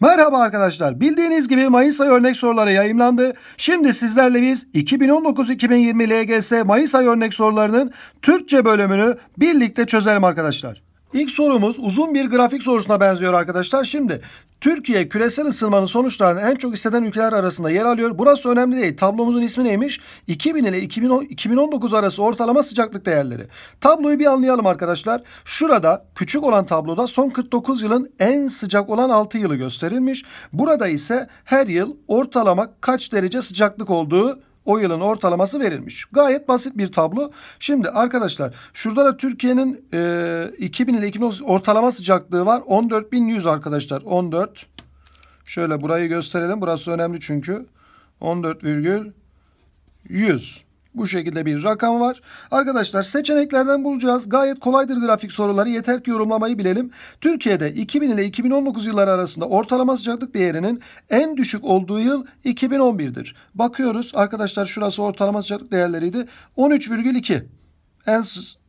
Merhaba arkadaşlar. Bildiğiniz gibi Mayıs ayı örnek soruları yayınlandı. Şimdi sizlerle biz 2019-2020 LGS Mayıs ayı örnek sorularının Türkçe bölümünü birlikte çözelim arkadaşlar. İlk sorumuz uzun bir grafik sorusuna benziyor arkadaşlar. Şimdi Türkiye küresel ısınmanın sonuçlarını en çok hisseden ülkeler arasında yer alıyor. Burası önemli değil. Tablomuzun ismi neymiş? 2000 ile 2019 arası ortalama sıcaklık değerleri. Tabloyu bir anlayalım arkadaşlar. Şurada küçük olan tabloda son 49 yılın en sıcak olan 6 yılı gösterilmiş. Burada ise her yıl ortalama kaç derece sıcaklık olduğu o yılın ortalaması verilmiş. Gayet basit bir tablo. Şimdi arkadaşlar şurada da Türkiye'nin e, 2000 ile 2019 ortalama sıcaklığı var. 14100 arkadaşlar. 14 Şöyle burayı gösterelim. Burası önemli çünkü. 14,100 bu şekilde bir rakam var. Arkadaşlar seçeneklerden bulacağız. Gayet kolaydır grafik soruları. Yeter ki yorumlamayı bilelim. Türkiye'de 2000 ile 2019 yılları arasında ortalama sıcaklık değerinin en düşük olduğu yıl 2011'dir. Bakıyoruz arkadaşlar şurası ortalama sıcaklık değerleriydi. 13,2 en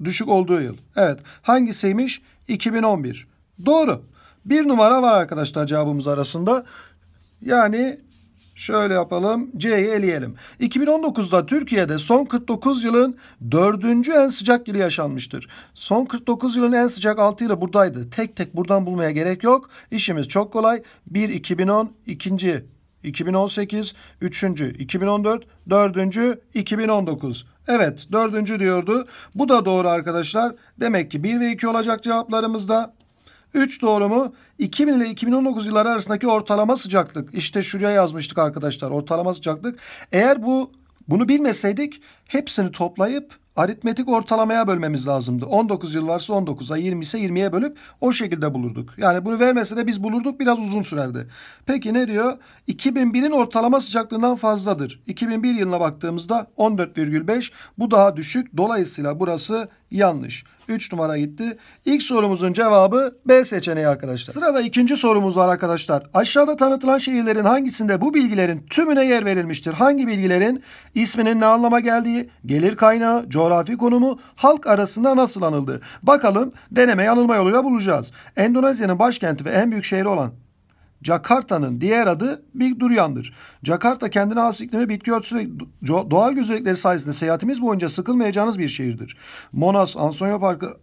düşük olduğu yıl. Evet hangisiymiş? 2011. Doğru. Bir numara var arkadaşlar cevabımız arasında. Yani Şöyle yapalım. C'yi eleyelim. 2019'da Türkiye'de son 49 yılın dördüncü en sıcak yılı yaşanmıştır. Son 49 yılın en sıcak 6 yılı buradaydı. Tek tek buradan bulmaya gerek yok. İşimiz çok kolay. 1 2010, 2 2018, 3. 2014, 4. 2019. Evet, 4. diyordu. Bu da doğru arkadaşlar. Demek ki 1 ve 2 olacak cevaplarımızda. 3 doğru mu? 2000 ile 2019 yılları arasındaki ortalama sıcaklık. İşte şuraya yazmıştık arkadaşlar ortalama sıcaklık. Eğer bu bunu bilmeseydik hepsini toplayıp aritmetik ortalamaya bölmemiz lazımdı. 19 yıl varsa 19'a, 20 ise 20'ye bölüp o şekilde bulurduk. Yani bunu vermese de biz bulurduk biraz uzun sürerdi. Peki ne diyor? 2001'in ortalama sıcaklığından fazladır. 2001 yılına baktığımızda 14,5 bu daha düşük. Dolayısıyla burası yanlış. 3 numara gitti. İlk sorumuzun cevabı B seçeneği arkadaşlar. Sırada ikinci sorumuz var arkadaşlar. Aşağıda tanıtılan şehirlerin hangisinde bu bilgilerin tümüne yer verilmiştir? Hangi bilgilerin isminin ne anlama geldiği, gelir kaynağı, coğrafi konumu, halk arasında nasıl anıldığı. Bakalım deneme yanılma yoluyla bulacağız. Endonezya'nın başkenti ve en büyük şehri olan Jakarta'nın diğer adı Big Durian'dır. Jakarta kendine has iklimi, bitki örtüsü ve doğal güzellikleri sayesinde seyahatimiz boyunca sıkılmayacağınız bir şehirdir. Monas, Ansonya Parkı,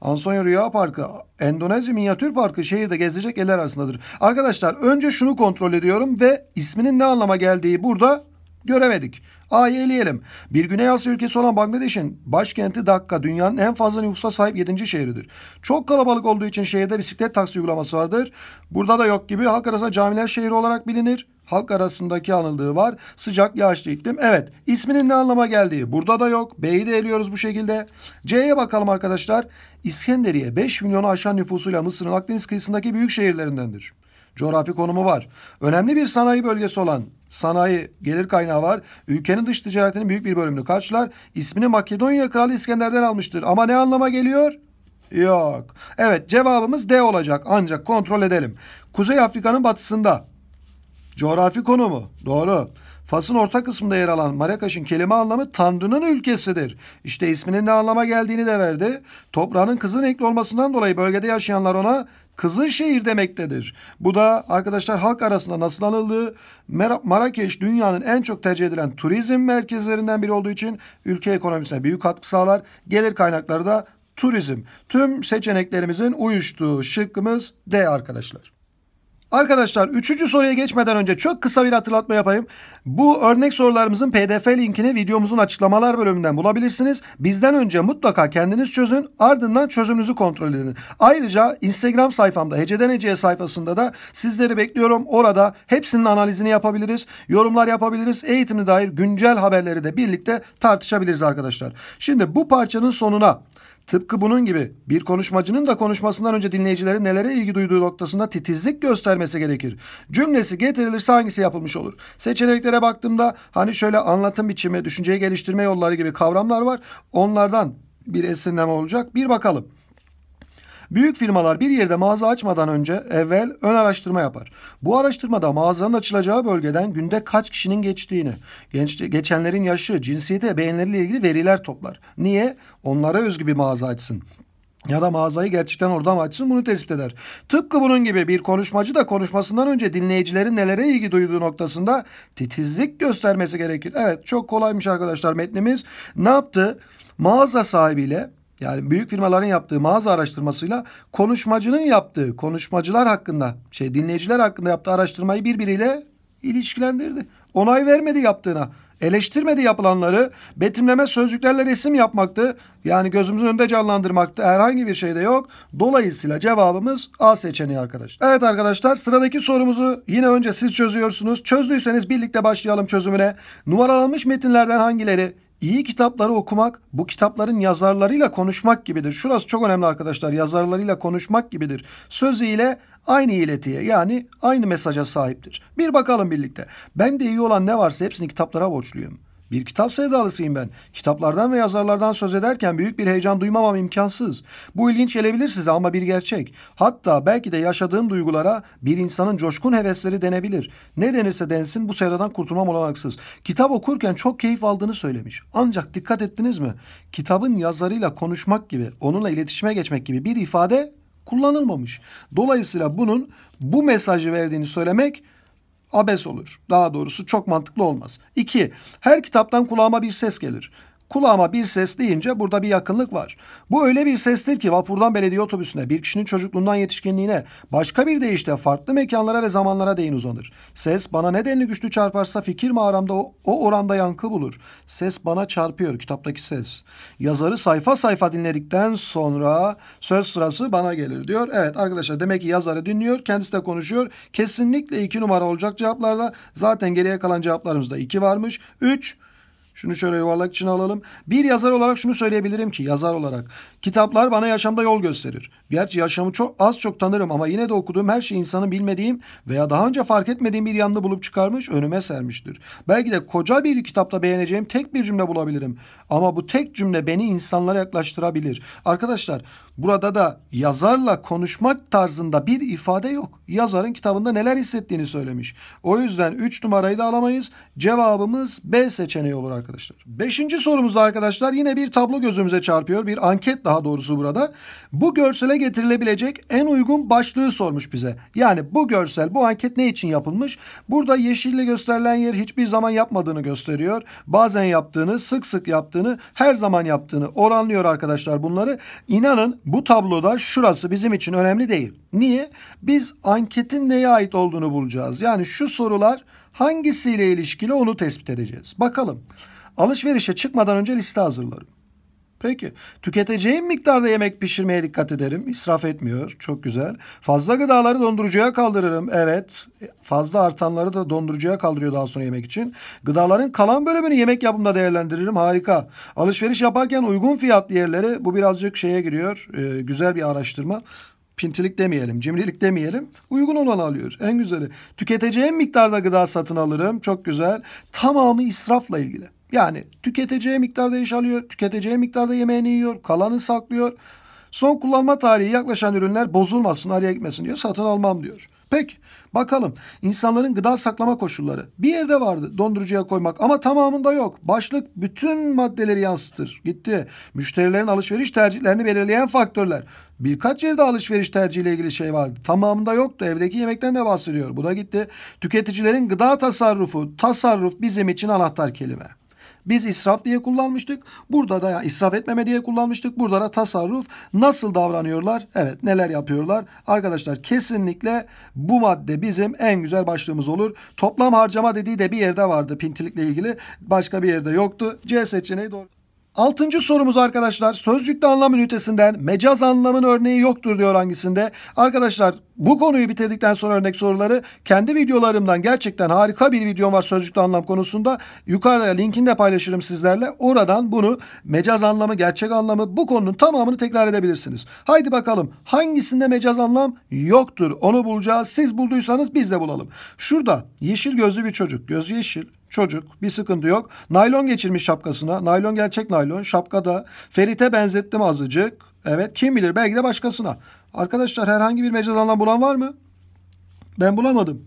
Ansonya Rüya Parkı, Endonezya Minyatür Parkı şehirde gezilecek yerler arasındadır. Arkadaşlar önce şunu kontrol ediyorum ve isminin ne anlama geldiği burada göremedik. A'yı eleyelim. Bir Güney Asya ülkesi olan Bangladeş'in başkenti Dakka dünyanın en fazla nüfusa sahip 7. şehridir. Çok kalabalık olduğu için şehirde bisiklet taksi uygulaması vardır. Burada da yok gibi halk arasında camiler şehri olarak bilinir. Halk arasındaki anıldığı var. Sıcak yağışlı iklim. Evet isminin ne anlama geldiği burada da yok. B'yi de eliyoruz bu şekilde. C'ye bakalım arkadaşlar. İskenderiye 5 milyonu aşan nüfusuyla Mısır'ın Akdeniz kıyısındaki büyük şehirlerindendir. Coğrafi konumu var. Önemli bir sanayi bölgesi olan sanayi gelir kaynağı var. Ülkenin dış ticaretinin büyük bir bölümünü karşılar. İsmini Makedonya Kralı İskender'den almıştır. Ama ne anlama geliyor? Yok. Evet cevabımız D olacak ancak kontrol edelim. Kuzey Afrika'nın batısında. Coğrafi konumu. Doğru. Fas'ın orta kısmında yer alan Marrakeş'in kelime anlamı Tanrı'nın ülkesidir. İşte isminin ne anlama geldiğini de verdi. Toprağının kızıl renkli olmasından dolayı bölgede yaşayanlar ona kızıl demektedir. Bu da arkadaşlar halk arasında nasıl anıldığı Mar Marrakeş dünyanın en çok tercih edilen turizm merkezlerinden biri olduğu için ülke ekonomisine büyük katkı sağlar. Gelir kaynakları da turizm. Tüm seçeneklerimizin uyuştuğu şıkkımız D arkadaşlar. Arkadaşlar üçüncü soruya geçmeden önce çok kısa bir hatırlatma yapayım. Bu örnek sorularımızın pdf linkini videomuzun açıklamalar bölümünden bulabilirsiniz. Bizden önce mutlaka kendiniz çözün ardından çözümünüzü kontrol edin. Ayrıca instagram sayfamda Heceden Heceye sayfasında da sizleri bekliyorum. Orada hepsinin analizini yapabiliriz, yorumlar yapabiliriz. Eğitimle dair güncel haberleri de birlikte tartışabiliriz arkadaşlar. Şimdi bu parçanın sonuna Tıpkı bunun gibi bir konuşmacının da konuşmasından önce dinleyicilerin nelere ilgi duyduğu noktasında titizlik göstermesi gerekir. Cümlesi getirilirse hangisi yapılmış olur? Seçeneklere baktığımda hani şöyle anlatım biçimi, düşünceyi geliştirme yolları gibi kavramlar var. Onlardan bir esinleme olacak. Bir bakalım. Büyük firmalar bir yerde mağaza açmadan önce evvel ön araştırma yapar. Bu araştırmada mağazanın açılacağı bölgeden günde kaç kişinin geçtiğini, genç, geçenlerin yaşı, cinsiyeti, beğenileriyle ilgili veriler toplar. Niye? Onlara özgü bir mağaza açsın ya da mağazayı gerçekten oradan açsın bunu tespit eder. Tıpkı bunun gibi bir konuşmacı da konuşmasından önce dinleyicilerin nelere ilgi duyduğu noktasında titizlik göstermesi gerekir. Evet çok kolaymış arkadaşlar metnimiz. Ne yaptı? Mağaza sahibiyle yani büyük firmaların yaptığı mağaza araştırmasıyla konuşmacının yaptığı konuşmacılar hakkında şey dinleyiciler hakkında yaptığı araştırmayı birbiriyle ilişkilendirdi. Onay vermedi yaptığına. Eleştirmedi yapılanları. Betimleme sözcüklerle resim yapmaktı. Yani gözümüzün önünde canlandırmaktı. Herhangi bir şey de yok. Dolayısıyla cevabımız A seçeneği arkadaşlar. Evet arkadaşlar sıradaki sorumuzu yine önce siz çözüyorsunuz. Çözdüyseniz birlikte başlayalım çözümüne. Numaralanmış metinlerden hangileri İyi kitapları okumak bu kitapların yazarlarıyla konuşmak gibidir. Şurası çok önemli arkadaşlar. Yazarlarıyla konuşmak gibidir. Sözü ile aynı iletiye yani aynı mesaja sahiptir. Bir bakalım birlikte. Ben de iyi olan ne varsa hepsini kitaplara borçluyum. Bir kitap sevdalısıyım ben. Kitaplardan ve yazarlardan söz ederken büyük bir heyecan duymamam imkansız. Bu ilginç gelebilir size ama bir gerçek. Hatta belki de yaşadığım duygulara bir insanın coşkun hevesleri denebilir. Ne denirse densin bu sevdadan kurtulmam olanaksız. Kitap okurken çok keyif aldığını söylemiş. Ancak dikkat ettiniz mi? Kitabın yazarıyla konuşmak gibi, onunla iletişime geçmek gibi bir ifade kullanılmamış. Dolayısıyla bunun bu mesajı verdiğini söylemek abes olur. Daha doğrusu çok mantıklı olmaz. 2. Her kitaptan kulağıma bir ses gelir. Kulağıma bir ses deyince burada bir yakınlık var. Bu öyle bir sestir ki vapurdan belediye otobüsüne, bir kişinin çocukluğundan yetişkinliğine, başka bir deyişle farklı mekanlara ve zamanlara değin uzanır. Ses bana ne denli güçlü çarparsa fikir mağaramda o, o oranda yankı bulur. Ses bana çarpıyor kitaptaki ses. Yazarı sayfa sayfa dinledikten sonra söz sırası bana gelir diyor. Evet arkadaşlar demek ki yazarı dinliyor, kendisi de konuşuyor. Kesinlikle iki numara olacak cevaplarda. Zaten geriye kalan cevaplarımızda iki varmış. Üç, şunu şöyle yuvarlak içine alalım. Bir yazar olarak şunu söyleyebilirim ki yazar olarak Kitaplar bana yaşamda yol gösterir. Gerçi yaşamı çok az çok tanırım ama yine de okuduğum her şey insanın bilmediğim veya daha önce fark etmediğim bir yanını bulup çıkarmış, önüme sermiştir. Belki de koca bir kitapta beğeneceğim tek bir cümle bulabilirim. Ama bu tek cümle beni insanlara yaklaştırabilir. Arkadaşlar burada da yazarla konuşmak tarzında bir ifade yok. Yazarın kitabında neler hissettiğini söylemiş. O yüzden 3 numarayı da alamayız. Cevabımız B seçeneği olur arkadaşlar. Beşinci sorumuzda arkadaşlar yine bir tablo gözümüze çarpıyor. Bir anket daha doğrusu burada. Bu görsele getirilebilecek en uygun başlığı sormuş bize. Yani bu görsel, bu anket ne için yapılmış? Burada yeşille gösterilen yer hiçbir zaman yapmadığını gösteriyor. Bazen yaptığını, sık sık yaptığını, her zaman yaptığını oranlıyor arkadaşlar bunları. İnanın bu tabloda şurası bizim için önemli değil. Niye? Biz anketin neye ait olduğunu bulacağız. Yani şu sorular hangisiyle ilişkili onu tespit edeceğiz. Bakalım. Alışverişe çıkmadan önce liste hazırlarım. Peki. Tüketeceğim miktarda yemek pişirmeye dikkat ederim. İsraf etmiyor. Çok güzel. Fazla gıdaları dondurucuya kaldırırım. Evet. Fazla artanları da dondurucuya kaldırıyor daha sonra yemek için. Gıdaların kalan bölümünü yemek yapımında değerlendiririm. Harika. Alışveriş yaparken uygun fiyatlı yerleri bu birazcık şeye giriyor. Ee, güzel bir araştırma pintilik demeyelim, cimrilik demeyelim. Uygun olanı alıyor. En güzeli. Tüketeceğim miktarda gıda satın alırım. Çok güzel. Tamamı israfla ilgili. Yani tüketeceği miktarda iş alıyor, tüketeceği miktarda yemeğini yiyor, kalanı saklıyor. Son kullanma tarihi yaklaşan ürünler bozulmasın, araya gitmesin diyor. Satın almam diyor. Peki bakalım insanların gıda saklama koşulları. Bir yerde vardı dondurucuya koymak ama tamamında yok. Başlık bütün maddeleri yansıtır. Gitti. Müşterilerin alışveriş tercihlerini belirleyen faktörler. Birkaç yerde alışveriş tercihiyle ilgili şey vardı. Tamamında yoktu. Evdeki yemekten de bahsediyor. Bu da gitti. Tüketicilerin gıda tasarrufu. Tasarruf bizim için anahtar kelime. Biz israf diye kullanmıştık. Burada da israf etmeme diye kullanmıştık. Burada da tasarruf. Nasıl davranıyorlar? Evet neler yapıyorlar? Arkadaşlar kesinlikle bu madde bizim en güzel başlığımız olur. Toplam harcama dediği de bir yerde vardı pintilikle ilgili. Başka bir yerde yoktu. C seçeneği doğru. Altıncı sorumuz arkadaşlar sözcükte anlam ünitesinden mecaz anlamın örneği yoktur diyor hangisinde. Arkadaşlar bu konuyu bitirdikten sonra örnek soruları kendi videolarımdan gerçekten harika bir videom var sözcükte anlam konusunda. Yukarıda linkini de paylaşırım sizlerle. Oradan bunu mecaz anlamı, gerçek anlamı bu konunun tamamını tekrar edebilirsiniz. Haydi bakalım hangisinde mecaz anlam yoktur onu bulacağız. Siz bulduysanız biz de bulalım. Şurada yeşil gözlü bir çocuk. Gözü yeşil, Çocuk bir sıkıntı yok. Naylon geçirmiş şapkasına. Naylon gerçek naylon. Şapkada Ferit'e benzettim azıcık. Evet kim bilir belki de başkasına. Arkadaşlar herhangi bir mecaz bulan var mı? Ben bulamadım.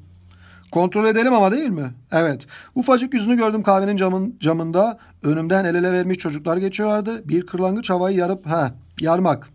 Kontrol edelim ama değil mi? Evet. Ufacık yüzünü gördüm kahvenin camın, camında. Önümden el ele vermiş çocuklar geçiyorlardı. Bir kırlangıç havayı yarıp ha yarmak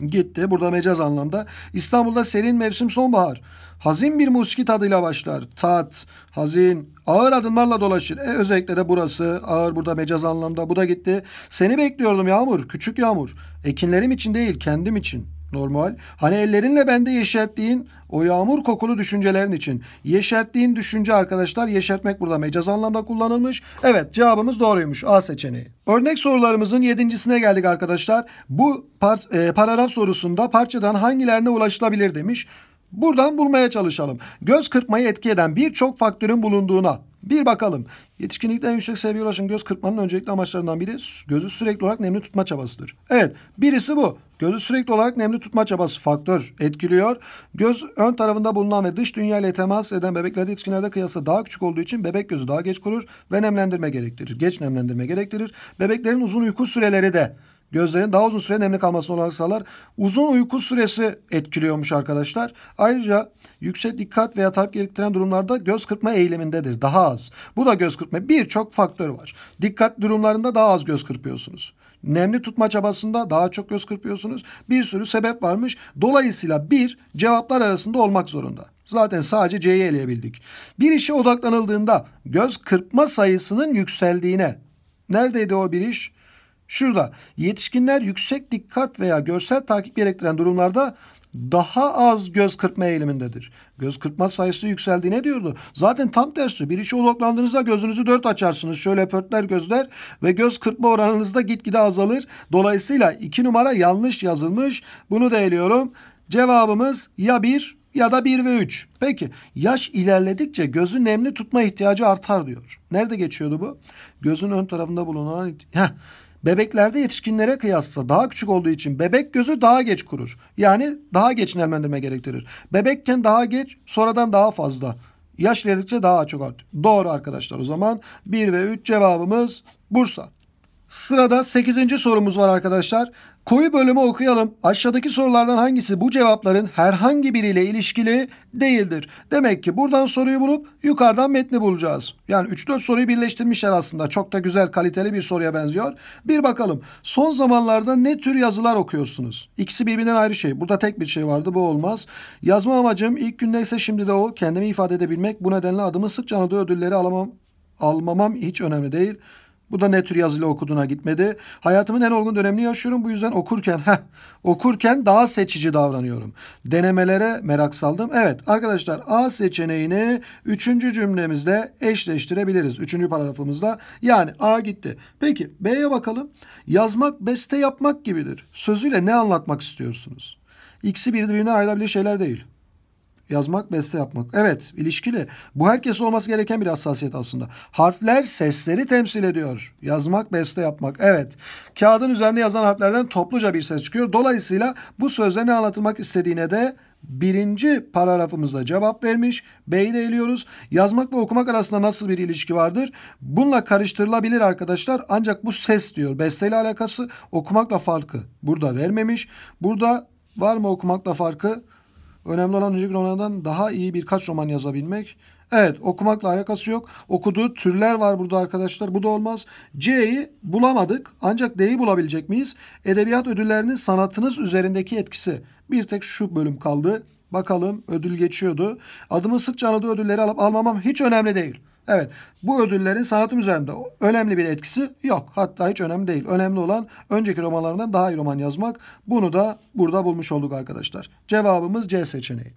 gitti. Burada mecaz anlamda. İstanbul'da serin mevsim sonbahar. Hazin bir musiki tadıyla başlar. Tat, hazin, ağır adımlarla dolaşır. E, özellikle de burası ağır burada mecaz anlamda. Bu da gitti. Seni bekliyordum yağmur, küçük yağmur. Ekinlerim için değil, kendim için normal. Hani ellerinle bende yeşerttiğin o yağmur kokulu düşüncelerin için. Yeşerttiğin düşünce arkadaşlar yeşertmek burada mecaz anlamda kullanılmış. Evet cevabımız doğruymuş A seçeneği. Örnek sorularımızın yedincisine geldik arkadaşlar. Bu par, e, paragraf sorusunda parçadan hangilerine ulaşılabilir demiş. Buradan bulmaya çalışalım. Göz kırpmayı etki eden birçok faktörün bulunduğuna bir bakalım. Yetişkinlikte en yüksek seviyeye ulaşan göz kırpmanın öncelikli amaçlarından biri gözü sürekli olarak nemli tutma çabasıdır. Evet birisi bu. Gözü sürekli olarak nemli tutma çabası faktör etkiliyor. Göz ön tarafında bulunan ve dış dünya ile temas eden bebeklerde yetişkinlerde kıyasla daha küçük olduğu için bebek gözü daha geç kurur ve nemlendirme gerektirir. Geç nemlendirme gerektirir. Bebeklerin uzun uyku süreleri de gözlerin daha uzun süre nemli kalmasına olanak sağlar. Uzun uyku süresi etkiliyormuş arkadaşlar. Ayrıca yüksek dikkat veya talp gerektiren durumlarda göz kırpma eğilimindedir. Daha az. Bu da göz kırpma. Birçok faktörü var. Dikkat durumlarında daha az göz kırpıyorsunuz. Nemli tutma çabasında daha çok göz kırpıyorsunuz. Bir sürü sebep varmış. Dolayısıyla bir cevaplar arasında olmak zorunda. Zaten sadece C'yi eleyebildik. Bir işe odaklanıldığında göz kırpma sayısının yükseldiğine. Neredeydi o bir iş? Şurada yetişkinler yüksek dikkat veya görsel takip gerektiren durumlarda daha az göz kırpma eğilimindedir. Göz kırpma sayısı yükseldi ne diyordu? Zaten tam tersi. Bir işe odaklandığınızda gözünüzü dört açarsınız. Şöyle pörtler gözler ve göz kırpma oranınız da gitgide azalır. Dolayısıyla iki numara yanlış yazılmış. Bunu da eliyorum. Cevabımız ya bir ya da 1 ve 3. Peki yaş ilerledikçe gözü nemli tutma ihtiyacı artar diyor. Nerede geçiyordu bu? Gözün ön tarafında bulunan... Heh. Bebeklerde yetişkinlere kıyasla daha küçük olduğu için bebek gözü daha geç kurur. Yani daha geç nemlendirme gerektirir. Bebekken daha geç, sonradan daha fazla. Yaş ilerledikçe daha çok artıyor. Doğru arkadaşlar o zaman 1 ve 3 cevabımız Bursa. Sırada 8. sorumuz var arkadaşlar. Koyu bölümü okuyalım. Aşağıdaki sorulardan hangisi bu cevapların herhangi biriyle ilişkili değildir? Demek ki buradan soruyu bulup yukarıdan metni bulacağız. Yani 3-4 soruyu birleştirmişler aslında. Çok da güzel kaliteli bir soruya benziyor. Bir bakalım. Son zamanlarda ne tür yazılar okuyorsunuz? İkisi birbirinden ayrı şey. Burada tek bir şey vardı. Bu olmaz. Yazma amacım ilk gündeyse şimdi de o. Kendimi ifade edebilmek. Bu nedenle adımı sıkça Anadolu ödülleri alamam, almamam hiç önemli değil. Bu da ne tür yazıyla okuduğuna gitmedi. Hayatımın en olgun dönemini yaşıyorum. Bu yüzden okurken heh, okurken daha seçici davranıyorum. Denemelere merak saldım. Evet arkadaşlar A seçeneğini üçüncü cümlemizle eşleştirebiliriz. Üçüncü paragrafımızda yani A gitti. Peki B'ye bakalım. Yazmak beste yapmak gibidir. Sözüyle ne anlatmak istiyorsunuz? İkisi birbirine ayrılabilir şeyler değil. Yazmak, beste yapmak. Evet, ilişkili. Bu herkes olması gereken bir hassasiyet aslında. Harfler sesleri temsil ediyor. Yazmak, beste yapmak. Evet. Kağıdın üzerinde yazan harflerden topluca bir ses çıkıyor. Dolayısıyla bu sözde ne anlatılmak istediğine de birinci paragrafımızda cevap vermiş. B'yi de eliyoruz. Yazmak ve okumak arasında nasıl bir ilişki vardır? Bununla karıştırılabilir arkadaşlar. Ancak bu ses diyor. Besteyle alakası okumakla farkı burada vermemiş. Burada var mı okumakla farkı? Önemli olan önceki romandan daha iyi birkaç roman yazabilmek. Evet okumakla alakası yok. Okuduğu türler var burada arkadaşlar. Bu da olmaz. C'yi bulamadık. Ancak D'yi bulabilecek miyiz? Edebiyat ödüllerinin sanatınız üzerindeki etkisi. Bir tek şu bölüm kaldı. Bakalım ödül geçiyordu. Adımı sıkça aradığı ödülleri alıp almamam hiç önemli değil. Evet bu ödüllerin sanatım üzerinde önemli bir etkisi yok. Hatta hiç önemli değil. Önemli olan önceki romanlarından daha iyi roman yazmak. Bunu da burada bulmuş olduk arkadaşlar. Cevabımız C seçeneği.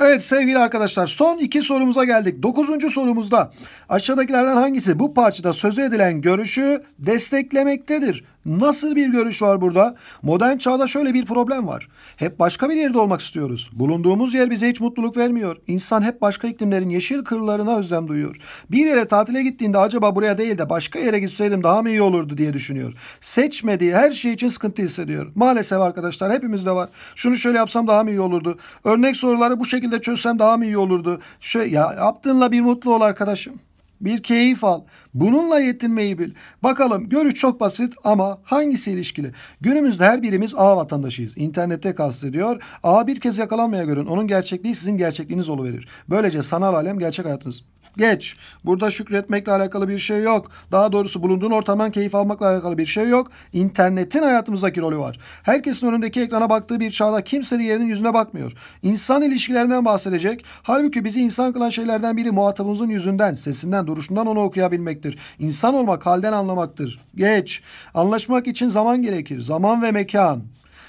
Evet sevgili arkadaşlar son iki sorumuza geldik. Dokuzuncu sorumuzda aşağıdakilerden hangisi bu parçada sözü edilen görüşü desteklemektedir? Nasıl bir görüş var burada? Modern çağda şöyle bir problem var. Hep başka bir yerde olmak istiyoruz. Bulunduğumuz yer bize hiç mutluluk vermiyor. İnsan hep başka iklimlerin yeşil kırlarına özlem duyuyor. Bir yere tatile gittiğinde acaba buraya değil de başka yere gitseydim daha mı iyi olurdu diye düşünüyor. Seçmediği her şey için sıkıntı hissediyor. Maalesef arkadaşlar hepimizde var. Şunu şöyle yapsam daha mı iyi olurdu? Örnek soruları bu şekilde çözsem daha mı iyi olurdu? Şöyle ya yaptığınla bir mutlu ol arkadaşım bir keyif al. Bununla yetinmeyi bil. Bakalım görüş çok basit ama hangisi ilişkili? Günümüzde her birimiz A vatandaşıyız. İnternette kastediyor. A bir kez yakalanmaya görün. Onun gerçekliği sizin gerçekliğiniz oluverir. Böylece sanal alem gerçek hayatınız. Geç. Burada şükretmekle alakalı bir şey yok. Daha doğrusu bulunduğun ortamdan keyif almakla alakalı bir şey yok. İnternetin hayatımızdaki rolü var. Herkesin önündeki ekrana baktığı bir çağda kimse diğerinin yüzüne bakmıyor. İnsan ilişkilerinden bahsedecek. Halbuki bizi insan kılan şeylerden biri muhatabımızın yüzünden, sesinden, duruşundan onu okuyabilmektir. İnsan olmak halden anlamaktır. Geç. Anlaşmak için zaman gerekir. Zaman ve mekan.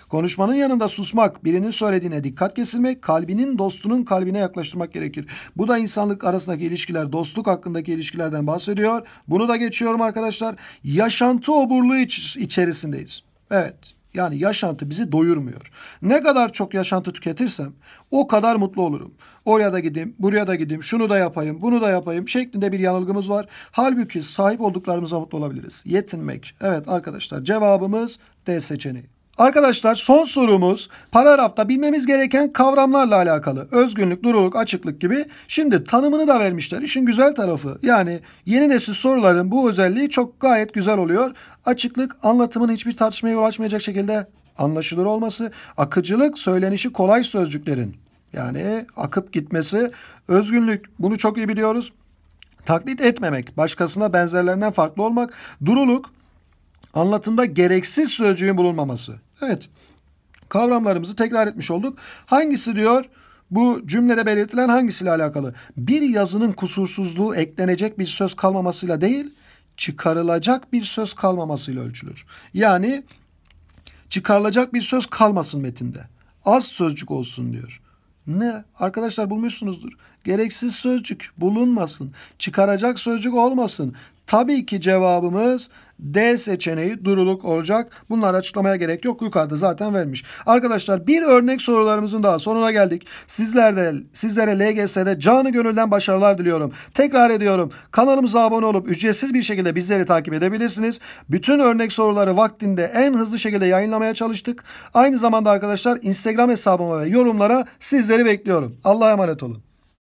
Konuşmanın yanında susmak, birinin söylediğine dikkat kesilmek, kalbinin dostunun kalbine yaklaştırmak gerekir. Bu da insanlık arasındaki ilişkiler, dostluk hakkındaki ilişkilerden bahsediyor. Bunu da geçiyorum arkadaşlar. Yaşantı oburluğu iç içerisindeyiz. Evet. Yani yaşantı bizi doyurmuyor. Ne kadar çok yaşantı tüketirsem o kadar mutlu olurum. Oraya da gideyim, buraya da gideyim, şunu da yapayım, bunu da yapayım şeklinde bir yanılgımız var. Halbuki sahip olduklarımıza mutlu olabiliriz. Yetinmek. Evet arkadaşlar cevabımız D seçeneği. Arkadaşlar son sorumuz paragrafta bilmemiz gereken kavramlarla alakalı. Özgünlük, duruluk, açıklık gibi. Şimdi tanımını da vermişler. İşin güzel tarafı yani yeni nesil soruların bu özelliği çok gayet güzel oluyor. Açıklık anlatımın hiçbir tartışmaya yol açmayacak şekilde anlaşılır olması. Akıcılık söylenişi kolay sözcüklerin yani akıp gitmesi. Özgünlük bunu çok iyi biliyoruz. Taklit etmemek, başkasına benzerlerinden farklı olmak. Duruluk, anlatımda gereksiz sözcüğün bulunmaması. Evet kavramlarımızı tekrar etmiş olduk. Hangisi diyor? Bu cümlede belirtilen hangisiyle alakalı? Bir yazının kusursuzluğu eklenecek bir söz kalmamasıyla değil, çıkarılacak bir söz kalmamasıyla ölçülür. Yani çıkarılacak bir söz kalmasın metinde. Az sözcük olsun diyor. Ne? Arkadaşlar bulmuşsunuzdur. Gereksiz sözcük bulunmasın. Çıkaracak sözcük olmasın. Tabii ki cevabımız D seçeneği duruluk olacak. Bunları açıklamaya gerek yok. Yukarıda zaten vermiş. Arkadaşlar bir örnek sorularımızın daha sonuna geldik. Sizlerde, sizlere LGS'de canı gönülden başarılar diliyorum. Tekrar ediyorum. Kanalımıza abone olup ücretsiz bir şekilde bizleri takip edebilirsiniz. Bütün örnek soruları vaktinde en hızlı şekilde yayınlamaya çalıştık. Aynı zamanda arkadaşlar Instagram hesabıma ve yorumlara sizleri bekliyorum. Allah'a emanet olun.